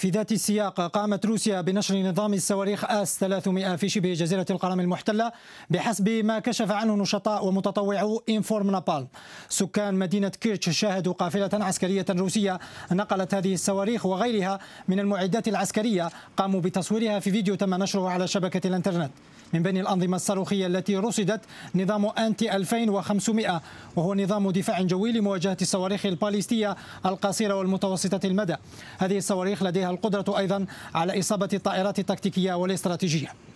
في ذات السياق قامت روسيا بنشر نظام الصواريخ آس 300 في شبه جزيرة القرم المحتلة بحسب ما كشف عنه نشطاء ومتطوعو إنفورم نابال سكان مدينة كيرتش شاهدوا قافلة عسكرية روسية نقلت هذه الصواريخ وغيرها من المعدات العسكرية قاموا بتصويرها في فيديو تم نشره على شبكة الانترنت من بين الأنظمة الصاروخية التي رصدت نظام أنتي 2500 وهو نظام دفاع جوي لمواجهة الصواريخ الباليستية القصيرة والمتوسطة المدى هذه الصواريخ لديها القدرة أيضا على إصابة الطائرات التكتيكية والاستراتيجية